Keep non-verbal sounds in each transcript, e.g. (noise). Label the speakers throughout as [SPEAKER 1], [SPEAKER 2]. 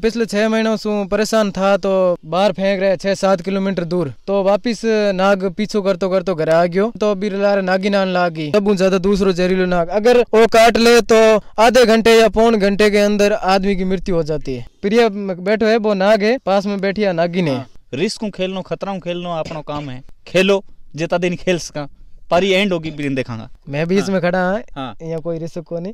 [SPEAKER 1] पिछले छह महीनों से परेशान था तो बाहर फेंक रहे छह सात किलोमीटर दूर तो वापस नाग पीछो कर तो घर आ गयो तो अभी नागी नान गई सब ज्यादा दूसरो जहरीलो नाग अगर वो काट ले तो आधे घंटे या पौन घंटे के अंदर आदमी की मृत्यु हो जाती है
[SPEAKER 2] प्रिय बैठो है वो नाग है पास में बैठी नागी ने हाँ। रिस्क खेलनो खतरा खेलनो अपना काम है खेलो जितना दिन खेल सका पर एंड होगी देखा मैं भी इसमें हाँ। खड़ा हाँ, यहाँ कोई रिस्क को नहीं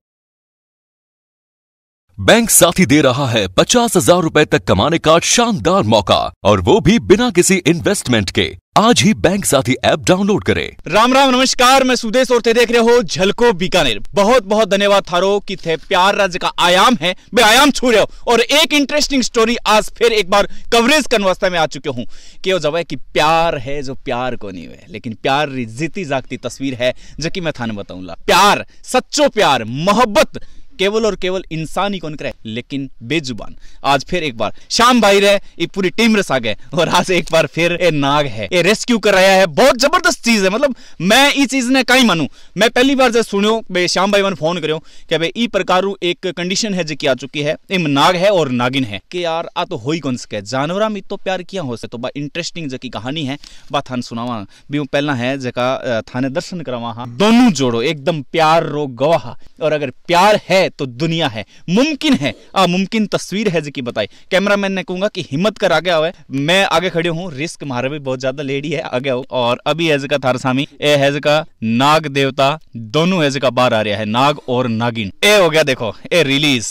[SPEAKER 2] बैंक साथी दे रहा है पचास हजार रूपए तक कमाने का शानदार मौका और वो भी बिना किसी इन्वेस्टमेंट के आज ही बैंक साथी ऐप डाउनलोड करें। राम राम नमस्कार मैं सुदेश और देख रहे हो झलको बीकानेर बहुत बहुत धन्यवाद थारो कि थे प्यार राज्य का आयाम है मैं आयाम छू रहे हो और एक इंटरेस्टिंग स्टोरी आज फिर एक बार कवरेज करने वास्ते में आ चुके हूँ कि जब है कि प्यार है जो प्यार को नहीं है लेकिन प्यार जीती जागती तस्वीर है जो कि मैं थाने बताऊंगा प्यार सच्चो प्यार मोहब्बत केवल और केवल इंसान ही कौन करे लेकिन बेजुबान आज फिर एक बार शाम भाई रहे ये पूरी टीम रस आ गए और आज एक बार फिर ये नाग है ये रेस्क्यू कर रहा है बहुत जबरदस्त चीज है मतलब मैं इस चीज ने कहीं मानू मैं पहली बार जब सुनियो भाई श्याम भाई मन फोन करो कि भाई ई प्रकार एक कंडीशन है जो आ चुकी है इम नाग है और नागिन है कि यार आ तो हो ही कौन सके जानवर में तो प्यार किया हो सके तो बा इंटरेस्टिंग जकी कहानी है बा थान सुनावा भी पहला है जका थाने दर्शन करावा दोनों जोड़ो एकदम प्यार रो गवाह और अगर प्यार है तो दुनिया है मुमकिन है आ मुमकिन तस्वीर है जी बताई कैमरा मैन ने कहूंगा कि हिम्मत कर आगे आवे मैं आगे खड़े हूँ रिस्क मारे भी बहुत ज्यादा लेडी है आगे आओ और अभी हैज का थारसामी ए हैज का नाग देवता दोनों हैज का बाहर आ रहा है नाग और नागिन ए हो गया देखो ए रिलीज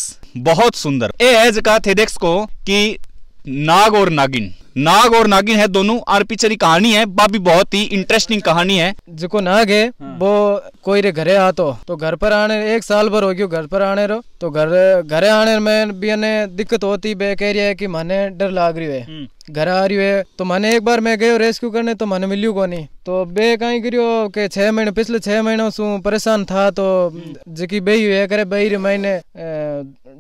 [SPEAKER 2] बहुत सुंदर ए हैज का थे को कि नाग और नागिन नाग और नागिन है दोनों और पीछे की कहानी है भी बहुत ही इंटरेस्टिंग कहानी है जो नाग है हाँ। वो
[SPEAKER 1] कोई रे घरे आतो तो घर पर आने एक साल भर हो गयो घर पर आने रो तो घर घरे आने में भी दिक्कत होती बे कह रही है की मैंने डर लाग रही है हम्म। घर आ रही है तो मैंने एक बार मैं गयो रेस्क्यू करने तो मैंने मिलियो को नहीं तो बे कहीं करियो के छह महीने पिछले छह महीनों से परेशान था तो जी बे हुए करे बही रे मैंने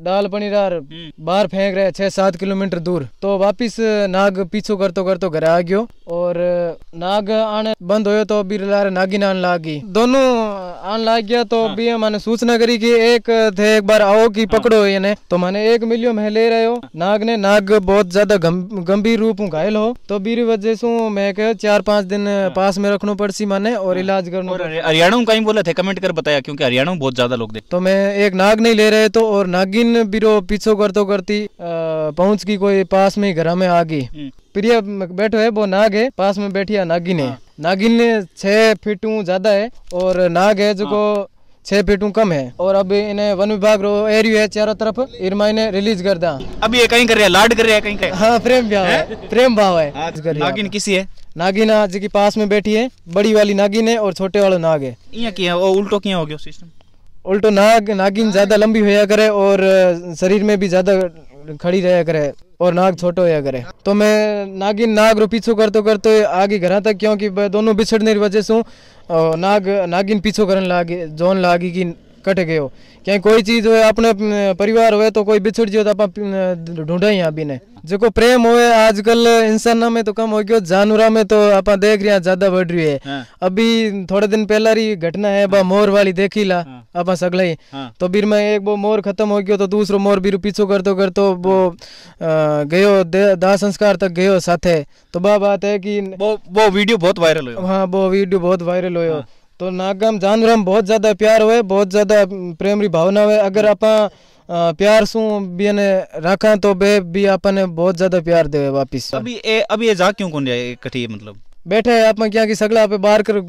[SPEAKER 1] डाल पनीर आर बाहर फेंक रहे छह सात किलोमीटर दूर तो वापिस नाग पीछो कर तो घर आ गयो और नाग आने बंद हो तो लारे नागिन आने लागी दोनों आन लाग गया तो हाँ। भी मैंने सूचना करी कि एक थे एक बार आओ कि हाँ। पकड़ो हाँ। इन्हें तो मैंने एक मिलियो में ले रहे हो हाँ। नाग ने नाग बहुत ज्यादा गंभीर रूप में घायल हो तो बीरी वजह से मैं कह चार पाँच दिन हाँ। पास में रखना सी मैंने और हाँ। इलाज करना
[SPEAKER 2] हरियाणा में कहीं बोला थे कमेंट कर बताया क्योंकि हरियाणा में बहुत ज्यादा लोग देख
[SPEAKER 1] तो मैं एक नाग नहीं ले रहे तो और नागिन बीरो पीछो करते करती पहुँच की कोई पास में घर में आ गई हम्म। प्रिय बैठो है वो नाग है पास में बैठी नागिन है नागिन छः फीटू ज़्यादा है और नाग है जो को हाँ। छः फीटू कम है और अभी इन्हें वन विभाग रो एरियो है चारों तरफ इरमा इन्हें रिलीज कर दिया अभी ये कहीं कर रहे हैं लाड कर रहे हैं कहीं कहीं हाँ प्रेम भाव है प्रेम भाव है नागिन किसी है नागिन जी की पास में बैठी है बड़ी वाली नागिन है और छोटे वाला नाग है
[SPEAKER 2] यहाँ किया वो उल्टो किया हो गया सिस्टम
[SPEAKER 1] उल्टो नाग नागिन ज्यादा लंबी होया करे और शरीर में भी ज्यादा खड़ी रहा करे और नाग छोटो होया करे तो मैं नागिन नाग रो पीछो करते करते आगे घर तक क्योंकि दोनों बिछड़ने की वजह से हूँ नाग नागिन पीछो करने लागे जोन लागी की कट गयो क्या कोई चीज़ हो अपने परिवार हुए तो कोई बिछड़ जो तो आप ढूंढा यहाँ भी ने जो प्रेम हुए आजकल इंसान में तो कम हो गयो जानवर में तो आप देख रहे हैं ज्यादा बढ़ रही है हाँ। अभी थोड़े दिन पहला रही घटना है हाँ। मोर वाली देखी ला हाँ। आप सगला ही हाँ। तो बीर में एक वो मोर खत्म हो गयो तो दूसरो मोर बीर पीछो करते करते वो हाँ। गयो दाह संस्कार तक गयो साथे तो बात है की वो वीडियो बहुत वायरल हो हाँ वो वीडियो बहुत वायरल हो तो नागम में जानवर में बहुत ज़्यादा प्यार हुए बहुत ज़्यादा प्रेम री भावना हुए अगर हम्म। आप प्यार सू भी ने रखा तो बे भी आपने बहुत ज़्यादा प्यार दे वापिस अभी
[SPEAKER 2] ए, अभी ये जा क्यों कौन जाए कठी मतलब
[SPEAKER 1] बैठे है आप क्या की सगला आप बाहर कर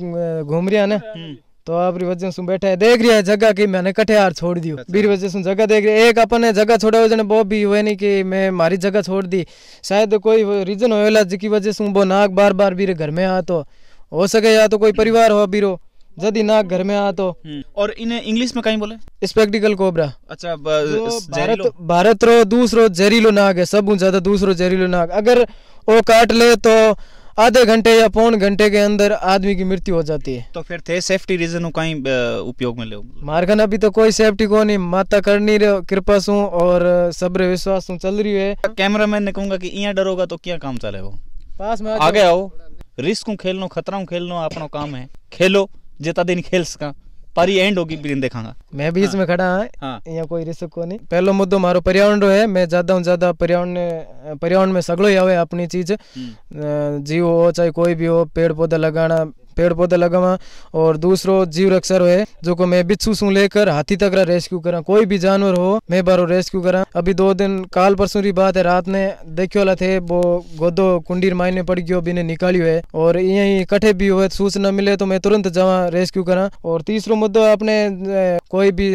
[SPEAKER 1] घूम रहा ने हम्म। तो आप वजह से बैठे है देख रही है जगह की मैंने कटिहार छोड़ दियो अच्छा। बीर वजह से जगह देख रही एक अपन ने जगह छोड़ा हुआ बहुत भी हुए नहीं कि मैं मारी जगह छोड़ दी शायद कोई रीजन होला जिसकी वजह से वो नाक बार बार बीर घर में आ तो हो सके या तो कोई हम्म। परिवार हो बीरो जदि नाक घर में आ तो हम्म। और इन्हें इंग्लिश में कहीं बोले स्पेक्टिकल कोबरा
[SPEAKER 2] अच्छा तो भारत
[SPEAKER 1] भारत रो दूसरो जहरीलो नाग है सब ज्यादा दूसरो जहरीलो नाग अगर वो काट ले तो आधे घंटे या पौन घंटे के अंदर आदमी की मृत्यु हो जाती है
[SPEAKER 2] तो फिर थे सेफ्टी रीजन कहीं उपयोग में ले मारखन
[SPEAKER 1] अभी तो कोई सेफ्टी को नहीं माता करनी कृपा सु और सब्र विश्वास चल रही है
[SPEAKER 2] कैमरा मैन ने कहूंगा यहाँ डर डरोगा तो क्या काम चले वो
[SPEAKER 1] पास में आगे आओ
[SPEAKER 2] रिस्क खेलो खतरा खेलो अपना काम है खेलो जितना दिन खेल सका पर एंड होगी बिन देखांगा
[SPEAKER 1] मैं भी इसमें हाँ। खड़ा हाँ यहाँ कोई रिस्क को नहीं पहलो मुद्दो मारो पर्यावरण रो है मैं ज्यादा हूं ज्यादा पर्यावरण ने पर्यावरण में सगलो ही आवे अपनी चीज हम्म। जीव हो चाहे कोई भी हो पेड़ पौधा लगाना पेड़ पौधे लगावा और दूसरो जीव रक्षा है जो को मैं बिच्छू सू लेकर हाथी तक रेस्क्यू करा कोई भी जानवर हो मैं बारो रेस्क्यू करा अभी दो दिन काल परसों की बात है रात ने देखियो ला थे वो गोदो कुंडीर मायने पड़ गयो बिने निकालियो है और यही कठे भी हुए सूचना मिले तो मैं तुरंत जावा रेस्क्यू करा और तीसरो मुद्दों आपने कोई भी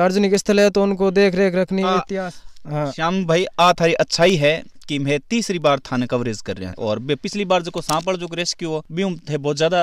[SPEAKER 1] सार्वजनिक स्थल है तो उनको देख रेख रखनी हाँ। इतिहास
[SPEAKER 2] हाँ। श्याम भाई आ थारी अच्छाई है कि मैं तीसरी बार थाने कवरेज कर रहे हैं और पिछली बार जो सांपड़ जो रेस्क्यू हो भी थे बहुत ज्यादा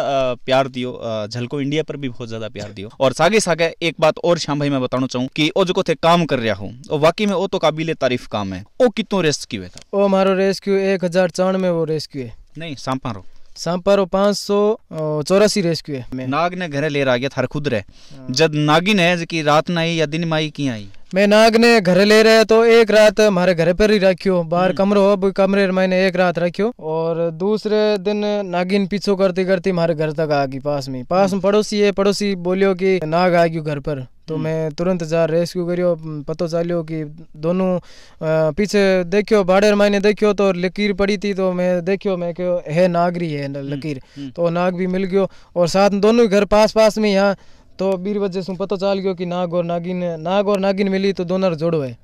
[SPEAKER 2] प्यार दियो झलको इंडिया पर भी बहुत ज्यादा प्यार दियो (laughs) और सागे सागे एक बात और श्याम भाई मैं बताना चाहूँ की ओ जो थे काम कर रहा हूँ और वाकई में वो तो काबिल तारीफ काम है वो कितनो रेस्क्यू है
[SPEAKER 1] ओ हमारो रेस्क्यू एक हजार में वो रेस्क्यू है
[SPEAKER 2] नहीं सांपारो
[SPEAKER 1] सांपारो पांच
[SPEAKER 2] सौ चौरासी रेस्क्यू है नाग ने घरे ले रहा गया थार खुद रहे हाँ। जब नागिन है जो रात ना आई या दिन में आई की आई
[SPEAKER 1] मैं नाग ने घर ले रहे तो एक रात हमारे घर पर ही रखियो बाहर हम्म। कमरो अब कमरे मैंने एक रात रखियो और दूसरे दिन नागिन पीछो करती करती हमारे घर तक आ गई पास में पास में हम्म। पड़ोसी है पड़ोसी बोलियो कि नाग आ गई घर पर तो हम्म। मैं तुरंत जा रेस्क्यू करियो पतो चालियो कि दोनों पीछे देखियो बाड़ेर मायने देखियो तो लकीर पड़ी थी तो मैं देखियो मैं क्यों है नागरी है लकीर तो नाग भी मिल गयो और साथ में दोनों घर पास पास में यहाँ तो बीर वजह से पता चल गयो कि नाग और नागिन नाग और नागिन मिली तो दोनों जोड़ो है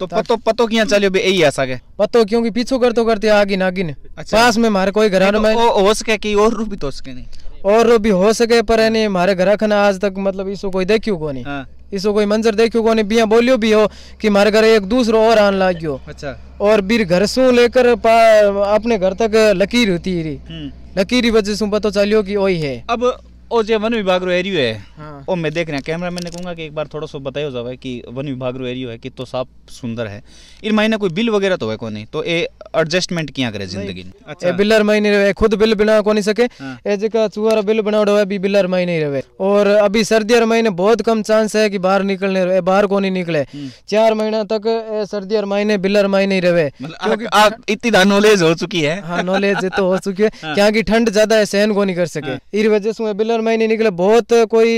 [SPEAKER 1] तो पतो
[SPEAKER 2] पतो किया चालियो बे यही आसा के
[SPEAKER 1] पतो क्योंकि पीछे कर तो करते आगे नागिन अच्छा। पास में मारे कोई घर तो में हो सके कि और रूप भी तो सके नहीं और भी हो सके पर यानी मारे घर खन आज तक मतलब इसको कोई देखियो को नहीं हाँ। इसको कोई मंजर देखियो को नहीं बिया बोलियो भी हो कि मारे घर एक दूसरो और आन लाग गयो अच्छा और बीर घर से लेकर अपने घर तक लकीर होती रही हम्म। लकीरी वजह से पता चलियो की वही है
[SPEAKER 2] अब और जो वन विभाग रो एरियो है वो हाँ। मैं देख रहा कैमरा मैन ने कहूँगा कि एक बार थोड़ा सा बताया जावे कि वन विभाग रो एरियो है कि तो साफ सुंदर है इन महीने कोई बिल वगैरह तो है को नहीं तो ये एडजस्टमेंट किया करे जिंदगी में अच्छा बिलर
[SPEAKER 1] महीने रहे खुद बिल बिना को नहीं सके ये जगह चुहारा बिल बना हुआ अभी बिलर महीने ही रहे और अभी सर्दी और महीने बहुत कम चांस है कि बाहर निकलने रहे बाहर को नहीं निकले हम्म। चार महीना तक सर्दी और महीने बिलर महीने ही रहे मतलब इतनी नॉलेज हो चुकी है हाँ नॉलेज तो हो चुकी है हाँ। क्या की ठंड ज्यादा है सहन को नहीं कर सके हाँ। इस वजह से बिलर ત્રણ મહિને નીકળે બહોત કોઈ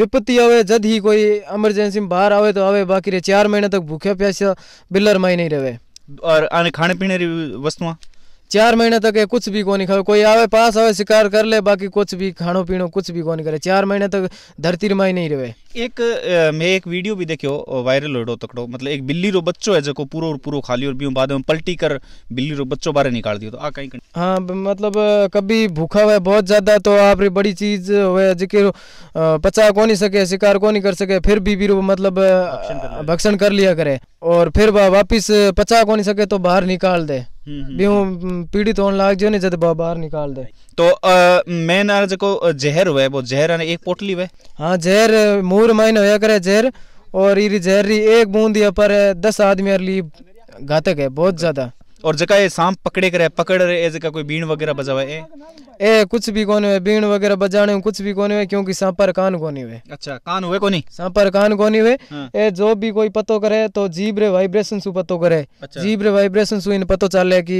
[SPEAKER 1] વિપત્તિ આવે જદ ही कोई इमरजेंसी में बाहर आवे तो आवे बाकी रे चार महीने तक भूखे प्यासे बिल्लर माई नहीं रहे
[SPEAKER 2] और आने खाने पीने की वस्तुएं
[SPEAKER 1] चार महीने तक कुछ भी कोनी खावे कोई आवे पास आवे शिकार कर ले बाकी कुछ भी खानो पीनो कुछ भी कोनी करे चार महीने तक धरती में ही नहीं रहे
[SPEAKER 2] एक मैं एक वीडियो भी देखियो वायरल हो तकड़ो मतलब एक बिल्ली रो बच्चो है जो पूरो पूरो खाली और बियो बाद में पलटी कर बिल्ली रो बच्चो बारे निकाल दियो तो आ कहीं
[SPEAKER 1] हाँ मतलब कभी भूखा हुआ बहुत ज्यादा तो आप बड़ी चीज हुए जिके पचा को नहीं सके शिकार को नहीं कर सके फिर भी बीरो मतलब भक्षण कर लिया करे और फिर वापिस पचा को नहीं सके तो बाहर निकाल दे पीड़ित होने लाग जो जब बाहर निकाल दे
[SPEAKER 2] तो मेन आज को जहर हुआ है वो जहर है एक पोटली हुआ
[SPEAKER 1] हाँ जहर मूर मायने होया करे जहर और इरी जहर री एक बूंद या पर दस आदमी ली घातक है बहुत ज्यादा
[SPEAKER 2] और जका ये सांप पकड़े करे पकड़ रहे ए जका कोई बीन वगैरह बजावे ए
[SPEAKER 1] ए कुछ भी कोनी है बीन वगैरह बजाने में कुछ भी कोनी है क्योंकि सांप पर कान कोनी है अच्छा कान हुए कोनी सांप पर कान कोनी है हाँ। ए जो भी कोई पतो करे तो जीभ रे वाइब्रेशन सु पतो करे अच्छा। जीभ रे वाइब्रेशन सु इन पतो चले कि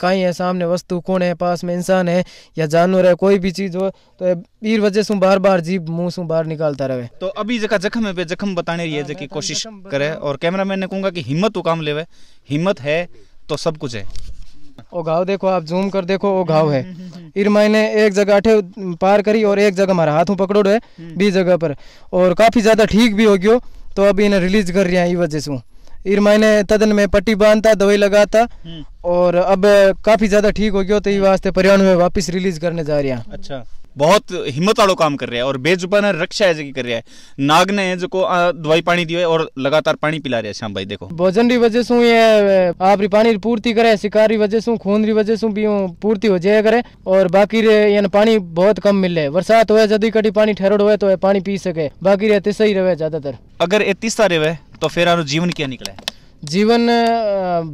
[SPEAKER 1] काई है सामने वस्तु कौन है पास में इंसान है या जानवर है कोई भी चीज हो तो बीर वजह से बार बार जीभ मुंह से बाहर निकालता रहे
[SPEAKER 2] तो अभी जका जख्म है पे जख्म बताने रही है जकी कोशिश करे और कैमरामैन ने कहूंगा कि हिम्मत तो काम लेवे हिम्मत है तो सब कुछ है
[SPEAKER 1] वो घाव देखो आप जूम कर देखो वो घाव है फिर मैंने एक जगह अठे पार करी और एक जगह हमारा हाथों पकड़ो है बीस जगह पर और काफ़ी ज़्यादा ठीक भी हो गयो तो अभी इन्हें रिलीज कर रहा हैं ये वजह से फिर मैंने तदन में पट्टी बांधता दवाई लगाता हम्म। और अब काफ़ी ज़्यादा ठीक हो गयो तो ये वास्ते पर्यावरण में वापस रिलीज करने जा रहा
[SPEAKER 2] अच्छा बहुत हिम्मत वालों काम कर रहा है और बेजुबान रक्षा है जी कर रहा है नाग ने जो को दवाई पानी दियो है और लगातार पानी पिला रहा है श्याम भाई देखो
[SPEAKER 1] भोजन की वजह से ये आप पानी पूर्ति करे शिकार की वजह से खून की वजह से भी पूर्ति हो जाए करे और बाकी यानी पानी बहुत कम मिल रहा है बरसात हो जदी कटी पानी ठहरोड़ हो तो पानी पी सके बाकी रहते सही रहे ज्यादातर
[SPEAKER 2] अगर ये तीसरा रहे तो फिर जीवन क्या निकले
[SPEAKER 1] जीवन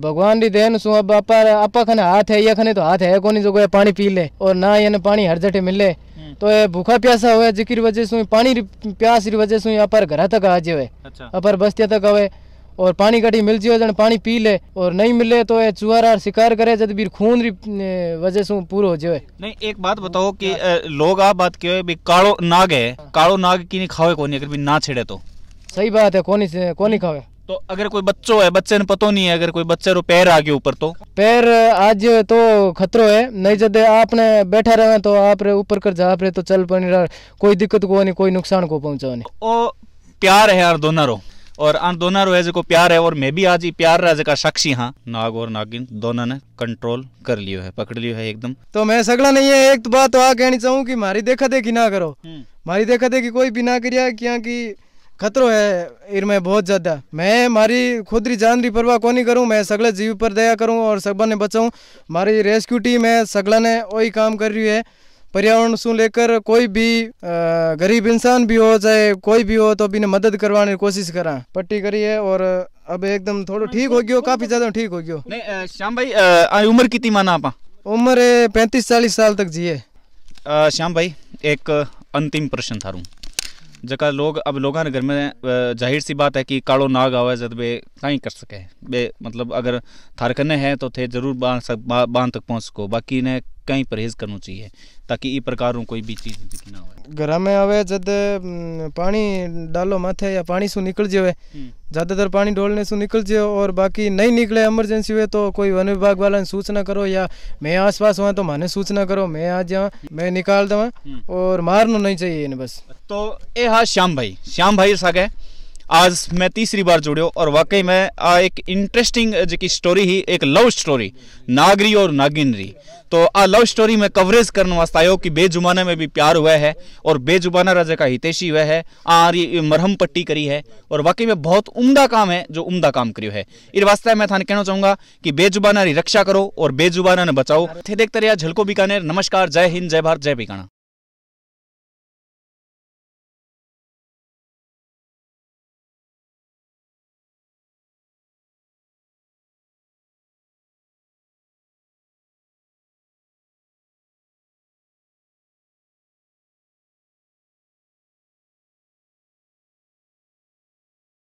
[SPEAKER 1] भगवान री શું બાપા આપા ખને હાથ હે ખને તો હાથ હે કોની જો કોઈ પાણી પી લે और ना ये पानी हर जटे मिले हम्म। तो એ ભૂખા પ્યાસા હોય જીકરી વજે શું પાણી પ્યાસ રી વજે શું અપાર ઘરા તક આ જેવે અપાર બસ્તિયા તક આવે और पानी कटी मिल जियो जन पानी पी ले और नहीं मिले तो ये चुहारा शिकार करे जद भी खून री वजह से पूरा हो जाए
[SPEAKER 2] नहीं एक बात बताओ कि लोग आप बात कहो भी कालो नाग है हाँ। कालो नाग की नहीं खावे कोनी अगर भी ना छेड़े तो
[SPEAKER 1] सही बात है कोनी कोनी खावे
[SPEAKER 2] तो अगर कोई बच्चो है बच्चे ने पता नहीं है अगर कोई बच्चे रो पैर आगे ऊपर तो
[SPEAKER 1] पैर आज तो खतरो है नहीं जद आपने बैठा रहे तो आप रे ऊपर कर जा रहे तो चल पनी कोई दिक्कत को नहीं कोई नुकसान को पहुंचा नहीं
[SPEAKER 2] ओ प्यार है यार दोनों रो और आन दोनों रो है जो प्यार है और मैं भी आज ही प्यार रहा जगह साक्षी हाँ नाग और नागिन दोनों ने कंट्रोल कर लियो है पकड़ लियो है एकदम
[SPEAKER 1] तो मैं सगला नहीं है एक तो बात तो आ कहनी चाहूँ की मारी देखा देखी ना करो हम्म। मारी देखा देखी कोई भी ना करिया क्या की खतरो है इनमें बहुत ज़्यादा मैं मारी खुद री जान री परवाह नहीं करूँ मैं सगले जीव पर दया करूँ और सगबा ने बचाऊँ मारी रेस्क्यू टीम है सगला ने वही काम कर रही है पर्यावरण से लेकर कोई भी गरीब इंसान भी हो चाहे कोई भी हो तो अभी ने मदद करवाने की कोशिश करा पट्टी करी है और अब एकदम थोड़ा ठीक हो गयो काफ़ी ज़्यादा ठीक हो गयो
[SPEAKER 2] नहीं श्याम भाई उम्र कितनी माना आप
[SPEAKER 1] उम्र पैंतीस चालीस साल तक जिए
[SPEAKER 2] श्याम भाई एक अंतिम प्रश्न थारू जका लोग अब लोगों ने घर में जाहिर सी बात है कि काड़ो नाग आवे जब वे कहीं कर सके बे मतलब अगर थार कने है तो थे जरूर बांध बांध तक पहुँच सको बाकी ने कहीं परहेज करना चाहिए ताकि ई प्रकार कोई भी चीज दिख ना
[SPEAKER 1] हो घर में आवे जद पानी डालो माथे या पानी सु निकल जाए हम्म। ज्यादातर पानी डोलने से निकल जाए और बाकी नहीं निकले इमरजेंसी हुए तो कोई वन विभाग वाला ने सूचना करो या मैं आस पास हुआ तो माने सूचना करो मैं आ जाऊँ मैं निकाल दवा हम्म। और मारना नहीं चाहिए इन्हें बस तो
[SPEAKER 2] ये हाँ श्याम भाई श्याम भाई सागे आज मैं तीसरी बार जुड़ियो और वाकई में आ एक इंटरेस्टिंग जी स्टोरी ही एक लव स्टोरी नागरी और नागिनरी तो आ लव स्टोरी में कवरेज करने वास्ते आयो कि बेजुबाना में भी प्यार हुआ है और बेजुबाना राजा का हितेशी हुआ है आ रही मरहम पट्टी करी है और वाकई में बहुत उम्दा काम है जो उम्दा काम करियो है इस वास्ते मैं थाने कहना चाहूंगा कि बेजुबाना री रक्षा करो और बेजुबाना ने बचाओ थे देखते रहे झलको बीकानेर नमस्कार जय हिंद जय भारत जय बीकाना